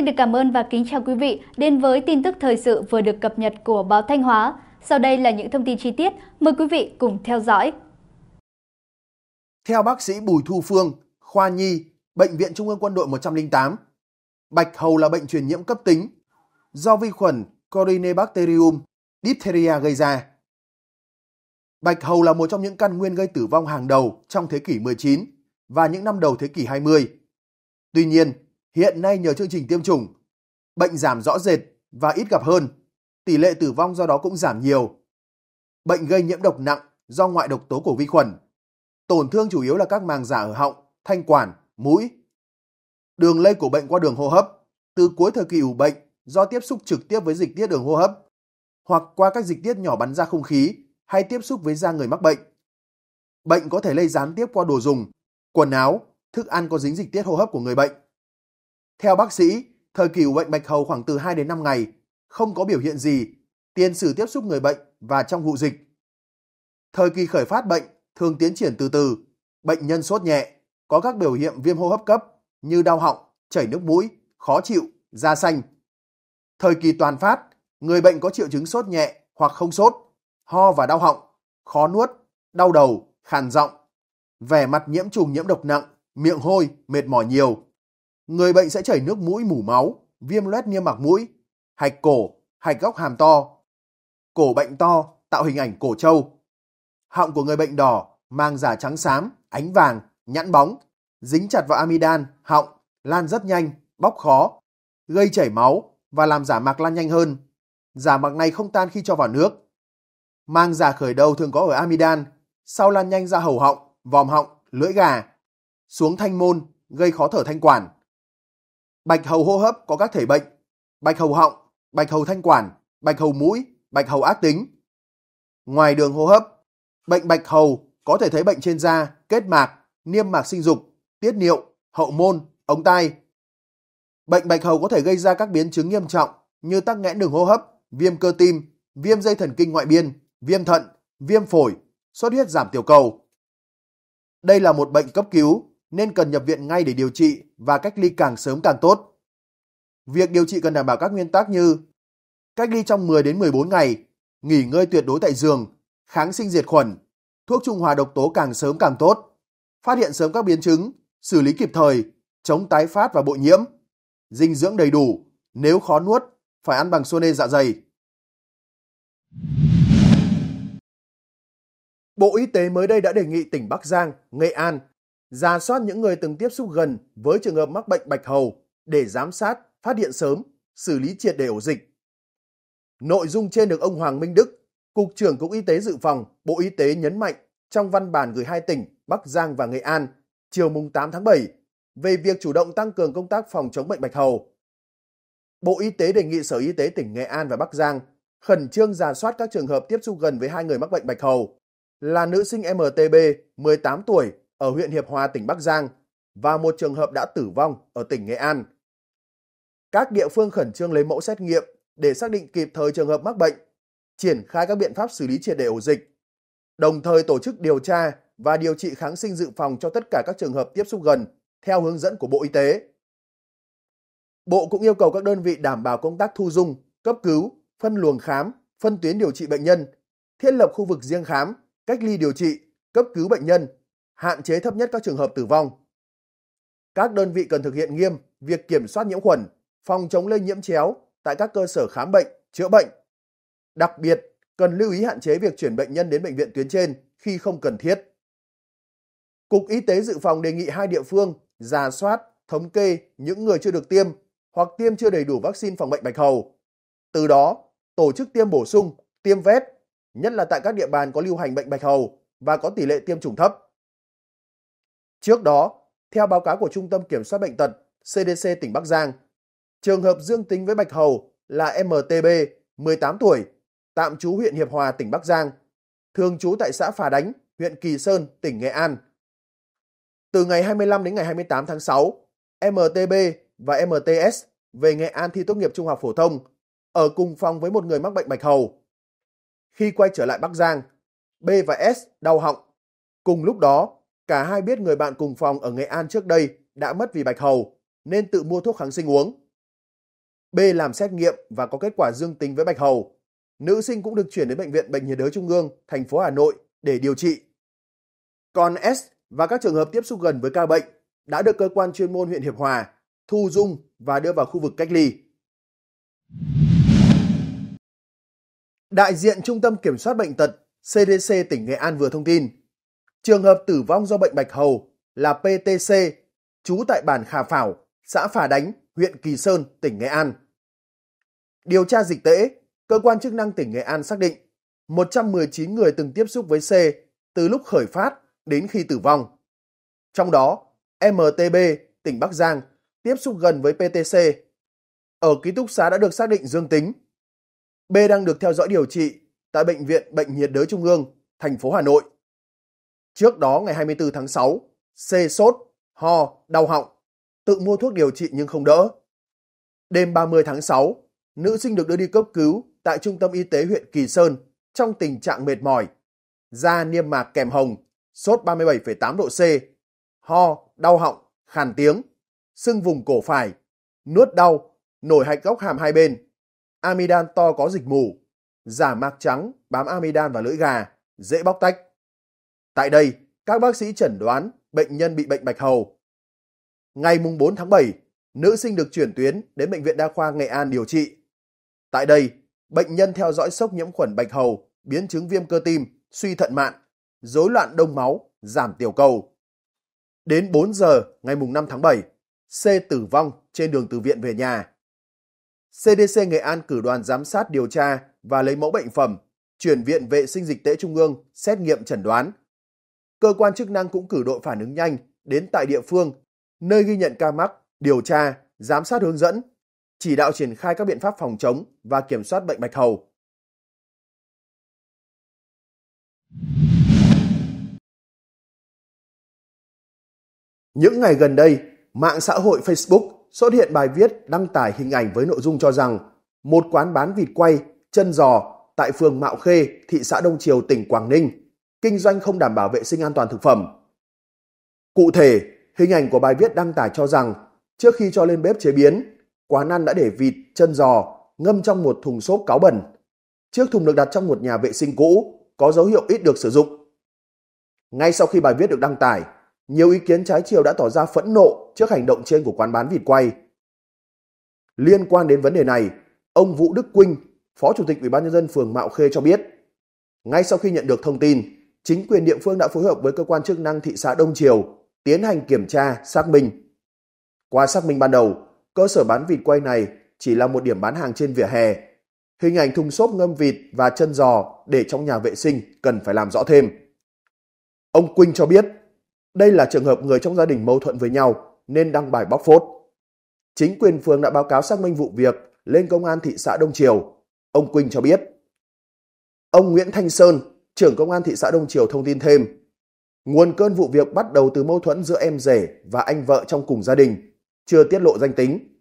Xin được cảm ơn và kính chào quý vị đến với tin tức thời sự vừa được cập nhật của báo Thanh Hóa. Sau đây là những thông tin chi tiết, mời quý vị cùng theo dõi. Theo bác sĩ Bùi Thu Phương, khoa nhi, bệnh viện Trung ương Quân đội 108, bạch hầu là bệnh truyền nhiễm cấp tính do vi khuẩn Corynebacterium diphtheria gây ra. Bạch hầu là một trong những căn nguyên gây tử vong hàng đầu trong thế kỷ 19 và những năm đầu thế kỷ 20. Tuy nhiên, Hiện nay nhờ chương trình tiêm chủng, bệnh giảm rõ rệt và ít gặp hơn, tỷ lệ tử vong do đó cũng giảm nhiều. Bệnh gây nhiễm độc nặng do ngoại độc tố của vi khuẩn. Tổn thương chủ yếu là các màng giả ở họng, thanh quản, mũi. Đường lây của bệnh qua đường hô hấp từ cuối thời kỳ ủ bệnh do tiếp xúc trực tiếp với dịch tiết đường hô hấp hoặc qua các dịch tiết nhỏ bắn ra không khí hay tiếp xúc với da người mắc bệnh. Bệnh có thể lây gián tiếp qua đồ dùng, quần áo, thức ăn có dính dịch tiết hô hấp của người bệnh. Theo bác sĩ, thời kỳ bệnh bạch hầu khoảng từ 2 đến 5 ngày, không có biểu hiện gì, tiền sử tiếp xúc người bệnh và trong vụ dịch. Thời kỳ khởi phát bệnh thường tiến triển từ từ, bệnh nhân sốt nhẹ, có các biểu hiện viêm hô hấp cấp như đau họng, chảy nước mũi, khó chịu, da xanh. Thời kỳ toàn phát, người bệnh có triệu chứng sốt nhẹ hoặc không sốt, ho và đau họng, khó nuốt, đau đầu, khàn giọng, vẻ mặt nhiễm trùng nhiễm độc nặng, miệng hôi, mệt mỏi nhiều, người bệnh sẽ chảy nước mũi mủ máu, viêm loét niêm mạc mũi, hạch cổ, hạch góc hàm to, cổ bệnh to, tạo hình ảnh cổ trâu. Họng của người bệnh đỏ, mang giả trắng xám, ánh vàng, nhẵn bóng, dính chặt vào amidan, họng, lan rất nhanh, bóc khó, gây chảy máu và làm giả mạc lan nhanh hơn. Giả mạc này không tan khi cho vào nước. Mang giả khởi đầu thường có ở amidan, sau lan nhanh ra hầu họng, vòm họng, lưỡi gà, xuống thanh môn, gây khó thở thanh quản. Bạch hầu hô hấp có các thể bệnh, bạch hầu họng, bạch hầu thanh quản, bạch hầu mũi, bạch hầu ác tính. Ngoài đường hô hấp, bệnh bạch hầu có thể thấy bệnh trên da, kết mạc, niêm mạc sinh dục, tiết niệu, hậu môn, ống tai. Bệnh bạch hầu có thể gây ra các biến chứng nghiêm trọng như tắc nghẽn đường hô hấp, viêm cơ tim, viêm dây thần kinh ngoại biên, viêm thận, viêm phổi, xuất huyết giảm tiểu cầu. Đây là một bệnh cấp cứu nên cần nhập viện ngay để điều trị và cách ly càng sớm càng tốt. Việc điều trị cần đảm bảo các nguyên tắc như cách ly trong 10 đến 14 ngày, nghỉ ngơi tuyệt đối tại giường, kháng sinh diệt khuẩn, thuốc trung hòa độc tố càng sớm càng tốt, phát hiện sớm các biến chứng, xử lý kịp thời, chống tái phát và bội nhiễm, dinh dưỡng đầy đủ, nếu khó nuốt phải ăn bằng xô nê dạ dày. Bộ Y tế mới đây đã đề nghị tỉnh Bắc Giang, Nghệ An ra soát những người từng tiếp xúc gần với trường hợp mắc bệnh bạch hầu để giám sát, phát hiện sớm, xử lý triệt để ổ dịch. Nội dung trên được ông Hoàng Minh Đức, Cục trưởng Cục Y tế Dự phòng, Bộ Y tế nhấn mạnh trong văn bản gửi hai tỉnh Bắc Giang và Nghệ An chiều mùng 8 tháng 7 về việc chủ động tăng cường công tác phòng chống bệnh bạch hầu. Bộ Y tế đề nghị Sở Y tế tỉnh Nghệ An và Bắc Giang khẩn trương giả soát các trường hợp tiếp xúc gần với hai người mắc bệnh bạch hầu là nữ sinh MTB 18 tuổi ở huyện Hiệp Hòa, tỉnh Bắc Giang và một trường hợp đã tử vong ở tỉnh Nghệ An. Các địa phương khẩn trương lấy mẫu xét nghiệm để xác định kịp thời trường hợp mắc bệnh, triển khai các biện pháp xử lý triệt để ổ dịch, đồng thời tổ chức điều tra và điều trị kháng sinh dự phòng cho tất cả các trường hợp tiếp xúc gần theo hướng dẫn của Bộ Y tế. Bộ cũng yêu cầu các đơn vị đảm bảo công tác thu dung, cấp cứu, phân luồng khám, phân tuyến điều trị bệnh nhân, thiết lập khu vực riêng khám, cách ly điều trị, cấp cứu bệnh nhân hạn chế thấp nhất các trường hợp tử vong. Các đơn vị cần thực hiện nghiêm việc kiểm soát nhiễm khuẩn, phòng chống lây nhiễm chéo tại các cơ sở khám bệnh, chữa bệnh. Đặc biệt, cần lưu ý hạn chế việc chuyển bệnh nhân đến bệnh viện tuyến trên khi không cần thiết. Cục Y tế dự phòng đề nghị hai địa phương giả soát, thống kê những người chưa được tiêm hoặc tiêm chưa đầy đủ vaccine phòng bệnh bạch hầu. Từ đó, tổ chức tiêm bổ sung, tiêm vét, nhất là tại các địa bàn có lưu hành bệnh bạch hầu và có tỷ lệ tiêm chủng thấp. Trước đó, theo báo cáo của Trung tâm Kiểm soát Bệnh tật CDC tỉnh Bắc Giang, trường hợp dương tính với bạch hầu là MTB, 18 tuổi, tạm trú huyện Hiệp Hòa, tỉnh Bắc Giang, thường trú tại xã Phà Đánh, huyện Kỳ Sơn, tỉnh Nghệ An. Từ ngày 25 đến ngày 28 tháng 6, MTB và MTS về Nghệ An thi tốt nghiệp trung học phổ thông, ở cùng phòng với một người mắc bệnh bạch hầu. Khi quay trở lại Bắc Giang, B và S đau họng. Cùng lúc đó, Cả hai biết người bạn cùng phòng ở Nghệ An trước đây đã mất vì bạch hầu, nên tự mua thuốc kháng sinh uống. B làm xét nghiệm và có kết quả dương tính với bạch hầu. Nữ sinh cũng được chuyển đến bệnh viện Bệnh nhiệt đới Trung ương, thành phố Hà Nội để điều trị. Còn S và các trường hợp tiếp xúc gần với ca bệnh đã được cơ quan chuyên môn huyện Hiệp Hòa thu dung và đưa vào khu vực cách ly. Đại diện Trung tâm Kiểm soát Bệnh tật CDC tỉnh Nghệ An vừa thông tin, Trường hợp tử vong do bệnh bạch hầu là PTC, trú tại bản Khà Phảo, xã Phà Đánh, huyện Kỳ Sơn, tỉnh Nghệ An. Điều tra dịch tễ, cơ quan chức năng tỉnh Nghệ An xác định 119 người từng tiếp xúc với C từ lúc khởi phát đến khi tử vong. Trong đó, MTB, tỉnh Bắc Giang, tiếp xúc gần với PTC. Ở ký túc xá đã được xác định dương tính. B đang được theo dõi điều trị tại Bệnh viện Bệnh nhiệt đới Trung ương, thành phố Hà Nội. Trước đó ngày 24 tháng 6, C sốt, ho, đau họng, tự mua thuốc điều trị nhưng không đỡ. Đêm 30 tháng 6, nữ sinh được đưa đi cấp cứu tại trung tâm y tế huyện Kỳ Sơn trong tình trạng mệt mỏi, da niêm mạc kèm hồng, sốt 37,8 độ C, ho, đau họng, khàn tiếng, sưng vùng cổ phải, nuốt đau, nổi hạch góc hàm hai bên, amidan to có dịch mù, giả mạc trắng bám amidan và lưỡi gà, dễ bóc tách. Tại đây, các bác sĩ chẩn đoán bệnh nhân bị bệnh bạch hầu. Ngày 4 tháng 7, nữ sinh được chuyển tuyến đến Bệnh viện Đa khoa Nghệ An điều trị. Tại đây, bệnh nhân theo dõi sốc nhiễm khuẩn bạch hầu, biến chứng viêm cơ tim, suy thận mạn, rối loạn đông máu, giảm tiểu cầu. Đến 4 giờ ngày 5 tháng 7, C tử vong trên đường từ viện về nhà. CDC Nghệ An cử đoàn giám sát điều tra và lấy mẫu bệnh phẩm, chuyển viện vệ sinh dịch tễ trung ương xét nghiệm chẩn đoán cơ quan chức năng cũng cử đội phản ứng nhanh đến tại địa phương, nơi ghi nhận ca mắc, điều tra, giám sát hướng dẫn, chỉ đạo triển khai các biện pháp phòng chống và kiểm soát bệnh bạch hầu. Những ngày gần đây, mạng xã hội Facebook xuất hiện bài viết đăng tải hình ảnh với nội dung cho rằng một quán bán vịt quay, chân giò tại phường Mạo Khê, thị xã Đông Triều, tỉnh Quảng Ninh kinh doanh không đảm bảo vệ sinh an toàn thực phẩm. Cụ thể, hình ảnh của bài viết đăng tải cho rằng trước khi cho lên bếp chế biến, quán ăn đã để vịt, chân giò ngâm trong một thùng xốp cáo bẩn. Chiếc thùng được đặt trong một nhà vệ sinh cũ, có dấu hiệu ít được sử dụng. Ngay sau khi bài viết được đăng tải, nhiều ý kiến trái chiều đã tỏ ra phẫn nộ trước hành động trên của quán bán vịt quay. Liên quan đến vấn đề này, ông Vũ Đức Quynh, Phó Chủ tịch Ủy ban nhân dân phường Mạo Khê cho biết, ngay sau khi nhận được thông tin, chính quyền địa phương đã phối hợp với cơ quan chức năng thị xã Đông Triều tiến hành kiểm tra, xác minh. Qua xác minh ban đầu, cơ sở bán vịt quay này chỉ là một điểm bán hàng trên vỉa hè. Hình ảnh thùng xốp ngâm vịt và chân giò để trong nhà vệ sinh cần phải làm rõ thêm. Ông Quynh cho biết, đây là trường hợp người trong gia đình mâu thuẫn với nhau nên đăng bài bóc phốt. Chính quyền phường đã báo cáo xác minh vụ việc lên công an thị xã Đông Triều. Ông Quynh cho biết, ông Nguyễn Thanh Sơn trưởng công an thị xã Đông Triều thông tin thêm. Nguồn cơn vụ việc bắt đầu từ mâu thuẫn giữa em rể và anh vợ trong cùng gia đình, chưa tiết lộ danh tính.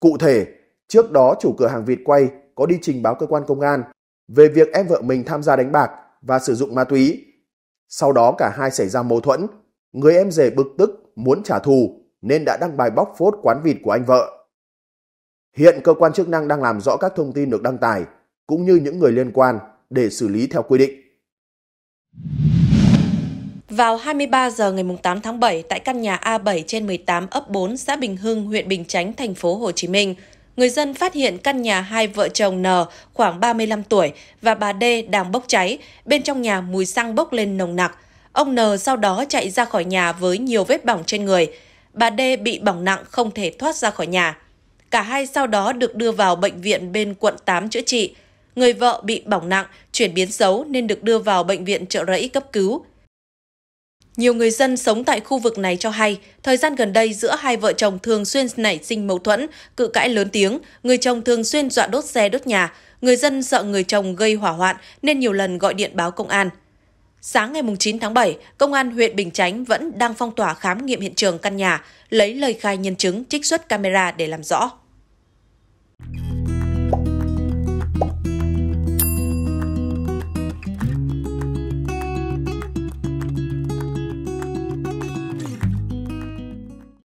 Cụ thể, trước đó chủ cửa hàng vịt quay có đi trình báo cơ quan công an về việc em vợ mình tham gia đánh bạc và sử dụng ma túy. Sau đó cả hai xảy ra mâu thuẫn, người em rể bực tức muốn trả thù nên đã đăng bài bóc phốt quán vịt của anh vợ. Hiện cơ quan chức năng đang làm rõ các thông tin được đăng tải cũng như những người liên quan để xử lý theo quy định. Vào 23 giờ ngày 8 tháng 7 tại căn nhà A7 trên 18 ấp 4 xã Bình Hưng, huyện Bình Chánh, thành phố Hồ Chí Minh, người dân phát hiện căn nhà hai vợ chồng N khoảng 35 tuổi và bà D đang bốc cháy, bên trong nhà mùi xăng bốc lên nồng nặc. Ông N sau đó chạy ra khỏi nhà với nhiều vết bỏng trên người. Bà D bị bỏng nặng không thể thoát ra khỏi nhà. Cả hai sau đó được đưa vào bệnh viện bên quận 8 chữa trị người vợ bị bỏng nặng, chuyển biến xấu nên được đưa vào bệnh viện trợ rẫy cấp cứu. Nhiều người dân sống tại khu vực này cho hay, thời gian gần đây giữa hai vợ chồng thường xuyên nảy sinh mâu thuẫn, cự cãi lớn tiếng, người chồng thường xuyên dọa đốt xe đốt nhà. Người dân sợ người chồng gây hỏa hoạn nên nhiều lần gọi điện báo công an. Sáng ngày 9 tháng 7, Công an huyện Bình Chánh vẫn đang phong tỏa khám nghiệm hiện trường căn nhà, lấy lời khai nhân chứng trích xuất camera để làm rõ.